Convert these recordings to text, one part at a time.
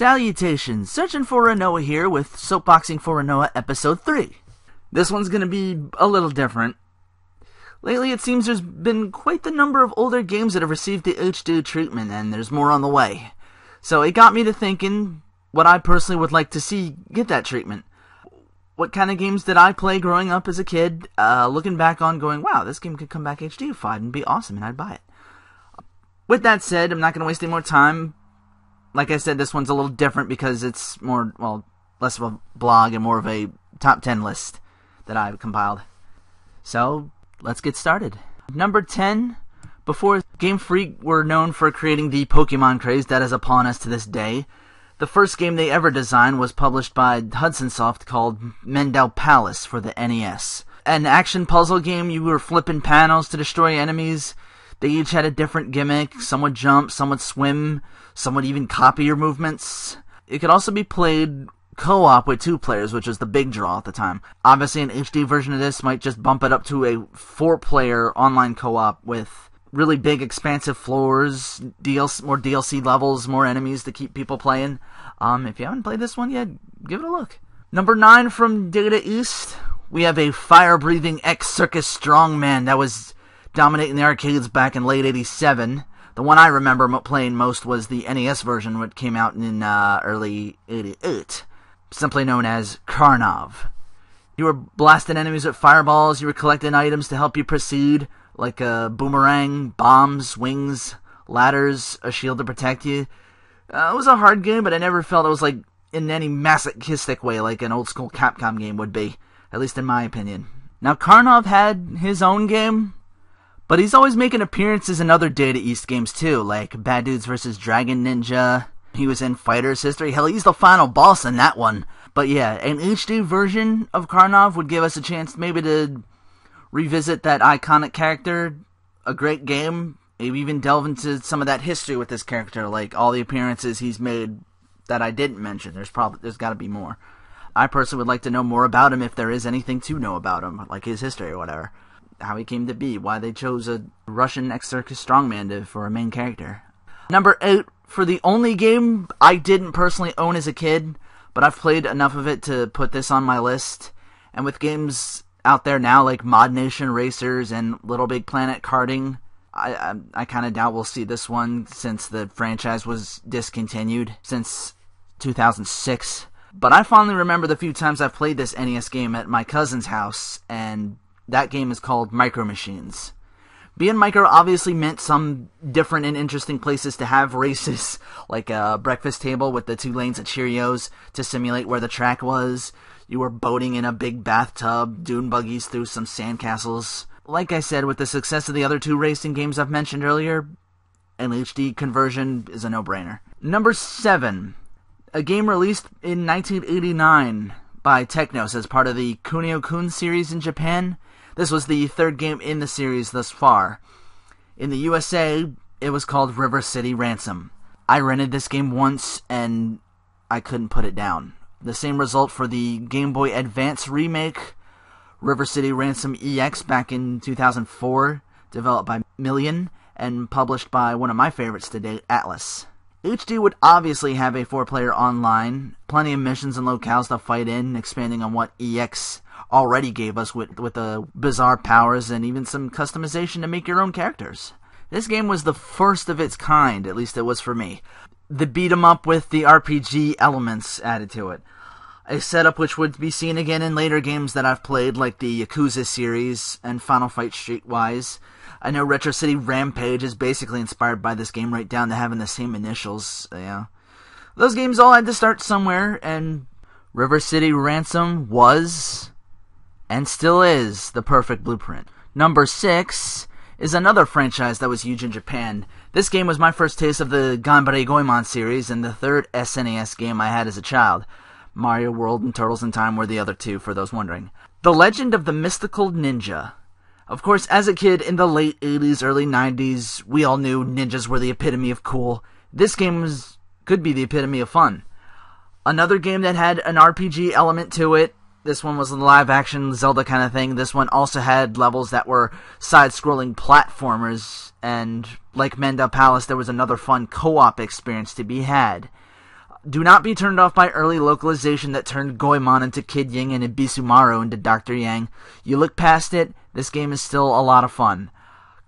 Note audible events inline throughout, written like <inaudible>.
Salutations! Searching for Renoa here with Soapboxing for Renoa Episode 3. This one's gonna be a little different. Lately, it seems there's been quite the number of older games that have received the HD treatment, and there's more on the way. So it got me to thinking what I personally would like to see get that treatment. What kind of games did I play growing up as a kid, uh, looking back on going, wow, this game could come back HD-fied and be awesome, and I'd buy it. With that said, I'm not going to waste any more time, like I said, this one's a little different because it's more, well, less of a blog and more of a top 10 list that I've compiled. So, let's get started. Number 10. Before Game Freak were known for creating the Pokemon craze that is upon us to this day, the first game they ever designed was published by Hudson Soft called Mendel Palace for the NES. An action puzzle game, you were flipping panels to destroy enemies. They each had a different gimmick. Some would jump, some would swim, Someone even copy your movements. It could also be played co-op with two players, which was the big draw at the time. Obviously, an HD version of this might just bump it up to a four-player online co-op with really big, expansive floors, DLC, more DLC levels, more enemies to keep people playing. Um, if you haven't played this one yet, give it a look. Number nine from Data East, we have a fire-breathing ex-circus strongman that was dominating the arcades back in late '87. The one I remember playing most was the NES version, which came out in uh, early 88, simply known as Karnov. You were blasting enemies with fireballs, you were collecting items to help you proceed, like a uh, boomerang, bombs, wings, ladders, a shield to protect you. Uh, it was a hard game, but I never felt it was like in any masochistic way like an old school Capcom game would be, at least in my opinion. Now, Karnov had his own game, but he's always making appearances in other Data East games too, like Bad Dudes vs. Dragon Ninja. He was in Fighter's History. Hell, he's the final boss in that one. But yeah, an HD version of Karnov would give us a chance maybe to revisit that iconic character. A great game. Maybe even delve into some of that history with this character, like all the appearances he's made that I didn't mention. There's probably there's got to be more. I personally would like to know more about him if there is anything to know about him, like his history or whatever how he came to be, why they chose a Russian ex-circus strongman to, for a main character. Number eight, for the only game I didn't personally own as a kid, but I've played enough of it to put this on my list. And with games out there now like Mod Nation Racers and Little Big Planet Karting, I I, I kind of doubt we'll see this one since the franchise was discontinued since 2006. But I fondly remember the few times I've played this NES game at my cousin's house, and that game is called Micro Machines. Being micro obviously meant some different and interesting places to have races, <laughs> like a breakfast table with the two lanes of Cheerios to simulate where the track was. You were boating in a big bathtub, dune buggies through some sandcastles. Like I said, with the success of the other two racing games I've mentioned earlier, an HD conversion is a no-brainer. Number 7, a game released in 1989 by Technos as part of the Kunio Kun series in Japan this was the third game in the series thus far. In the USA, it was called River City Ransom. I rented this game once and I couldn't put it down. The same result for the Game Boy Advance remake, River City Ransom EX, back in 2004, developed by Million and published by one of my favorites to date, Atlas. HD would obviously have a four player online, plenty of missions and locales to fight in, expanding on what EX already gave us with, with the bizarre powers and even some customization to make your own characters. This game was the first of its kind, at least it was for me. The beat 'em up with the RPG elements added to it. A setup which would be seen again in later games that I've played, like the Yakuza series and Final Fight Streetwise. I know Retro City Rampage is basically inspired by this game right down to having the same initials, yeah. Those games all had to start somewhere, and River City Ransom was and still is the perfect blueprint. Number six is another franchise that was huge in Japan. This game was my first taste of the Ganbare Goemon series and the third SNES game I had as a child. Mario World and Turtles in Time were the other two, for those wondering. The Legend of the Mystical Ninja. Of course, as a kid in the late 80s, early 90s, we all knew ninjas were the epitome of cool. This game was, could be the epitome of fun. Another game that had an RPG element to it, this one was a live action Zelda kind of thing. This one also had levels that were side scrolling platformers, and like Mendel Palace, there was another fun co op experience to be had. Do not be turned off by early localization that turned Goemon into Kid Ying and Ibisumaru into Dr. Yang. You look past it, this game is still a lot of fun.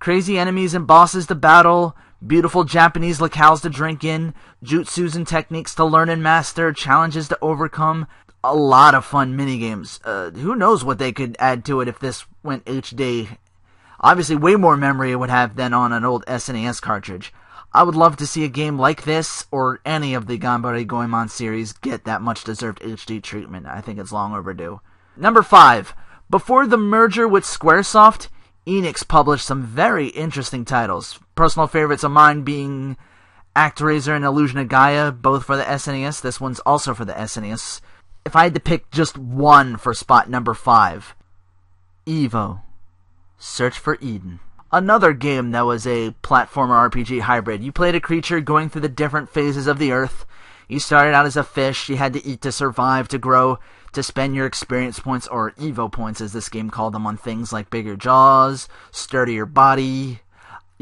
Crazy enemies and bosses to battle, beautiful Japanese locales to drink in, jutsus and techniques to learn and master, challenges to overcome, a lot of fun minigames. Uh, who knows what they could add to it if this went HD? Obviously, way more memory it would have than on an old SNES cartridge. I would love to see a game like this or any of the Ganbare Goemon series get that much deserved HD treatment. I think it's long overdue. Number 5. Before the merger with Squaresoft, Enix published some very interesting titles. Personal favorites of mine being ActRaiser and Illusion of Gaia, both for the SNES. This one's also for the SNES if I had to pick just one for spot number five, Evo, Search for Eden. Another game that was a platformer RPG hybrid. You played a creature going through the different phases of the earth. You started out as a fish, you had to eat to survive, to grow, to spend your experience points, or Evo points as this game called them, on things like bigger jaws, sturdier body,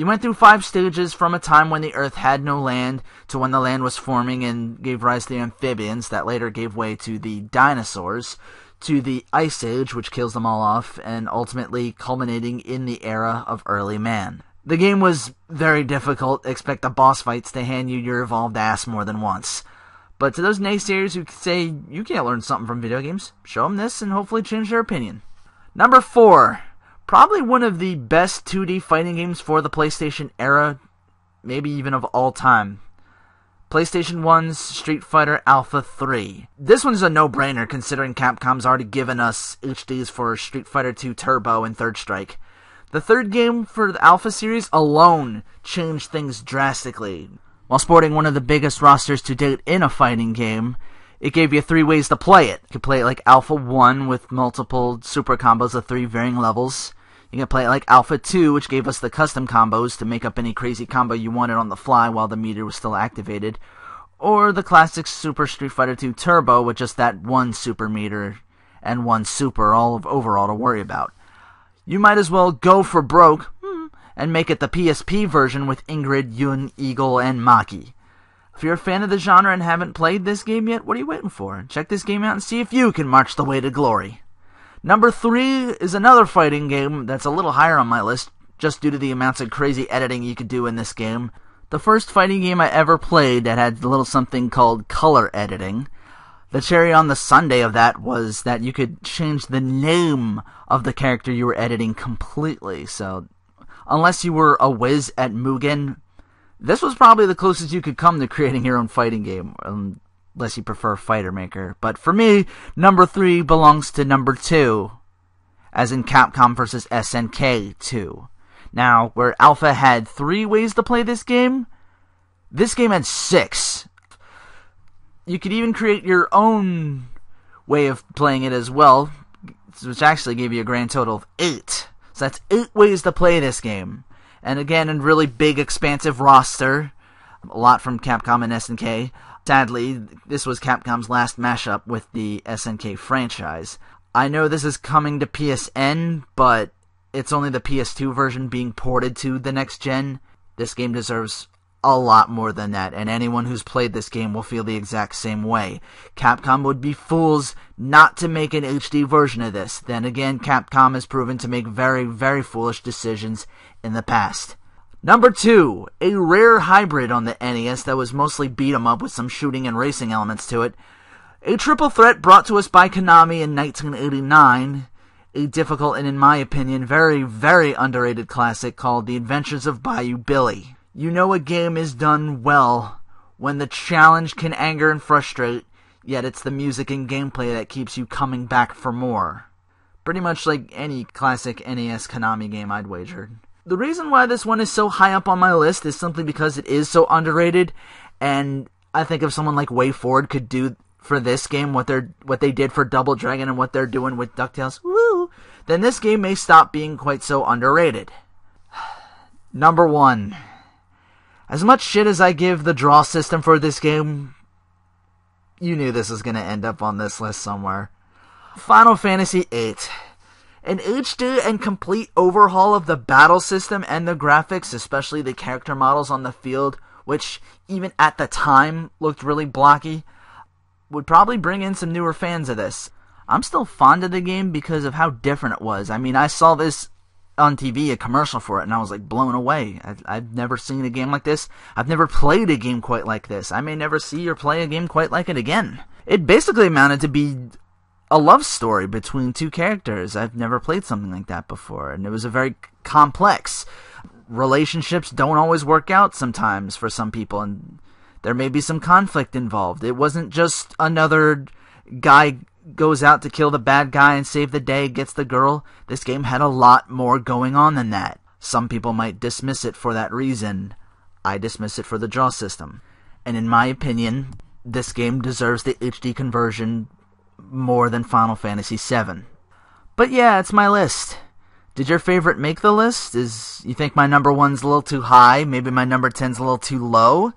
you went through five stages from a time when the Earth had no land to when the land was forming and gave rise to the amphibians that later gave way to the dinosaurs, to the Ice Age, which kills them all off, and ultimately culminating in the era of early man. The game was very difficult. Expect the boss fights to hand you your evolved ass more than once. But to those naysayers who say you can't learn something from video games, show them this and hopefully change their opinion. Number 4 probably one of the best 2D fighting games for the PlayStation era, maybe even of all time. PlayStation 1's Street Fighter Alpha 3. This one's a no-brainer considering Capcom's already given us HDs for Street Fighter 2 Turbo and Third Strike. The third game for the Alpha series alone changed things drastically. While sporting one of the biggest rosters to date in a fighting game, it gave you three ways to play it. You could play it like Alpha 1 with multiple super combos of three varying levels. You can play it like Alpha 2, which gave us the custom combos to make up any crazy combo you wanted on the fly while the meter was still activated, or the classic Super Street Fighter 2 Turbo with just that one super meter and one super all of overall to worry about. You might as well go for broke hmm, and make it the PSP version with Ingrid, Yun, Eagle, and Maki. If you're a fan of the genre and haven't played this game yet, what are you waiting for? Check this game out and see if you can march the way to glory. Number three is another fighting game that's a little higher on my list, just due to the amounts of crazy editing you could do in this game. The first fighting game I ever played that had a little something called color editing. The cherry on the Sunday of that was that you could change the name of the character you were editing completely. So, unless you were a whiz at Mugen, this was probably the closest you could come to creating your own fighting game. Um, unless you prefer Fighter Maker. But for me, number three belongs to number two, as in Capcom vs. SNK 2. Now, where Alpha had three ways to play this game, this game had six. You could even create your own way of playing it as well, which actually gave you a grand total of eight. So that's eight ways to play this game. And again, a really big, expansive roster. A lot from Capcom and SNK. Sadly, this was Capcom's last mashup with the SNK franchise. I know this is coming to PSN, but it's only the PS2 version being ported to the next gen. This game deserves a lot more than that, and anyone who's played this game will feel the exact same way. Capcom would be fools not to make an HD version of this. Then again, Capcom has proven to make very, very foolish decisions in the past. Number two, a rare hybrid on the NES that was mostly beat 'em up with some shooting and racing elements to it. A triple threat brought to us by Konami in 1989. A difficult and, in my opinion, very, very underrated classic called The Adventures of Bayou Billy. You know a game is done well when the challenge can anger and frustrate, yet it's the music and gameplay that keeps you coming back for more. Pretty much like any classic NES Konami game, I'd wager. The reason why this one is so high up on my list is simply because it is so underrated, and I think if someone like Way Forward could do for this game what they're what they did for Double Dragon and what they're doing with DuckTales, woo, then this game may stop being quite so underrated. <sighs> Number one. As much shit as I give the draw system for this game, you knew this was gonna end up on this list somewhere. Final Fantasy VIII. An HD and complete overhaul of the battle system and the graphics, especially the character models on the field, which even at the time looked really blocky, would probably bring in some newer fans of this. I'm still fond of the game because of how different it was. I mean, I saw this on TV, a commercial for it, and I was like blown away. I, have never seen a game like this. I've never played a game quite like this. I may never see or play a game quite like it again. It basically amounted to be a love story between two characters. I've never played something like that before, and it was a very complex. Relationships don't always work out sometimes for some people, and there may be some conflict involved. It wasn't just another guy goes out to kill the bad guy and save the day, gets the girl. This game had a lot more going on than that. Some people might dismiss it for that reason. I dismiss it for the draw system. And in my opinion, this game deserves the HD conversion more than Final Fantasy VII. But yeah, it's my list. Did your favorite make the list? Is you think my number one's a little too high? Maybe my number ten's a little too low?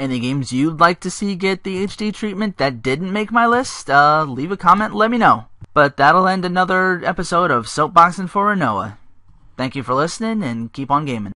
Any games you'd like to see get the HD treatment that didn't make my list? Uh, leave a comment, let me know. But that'll end another episode of Soapboxing for Renoa. Thank you for listening and keep on gaming.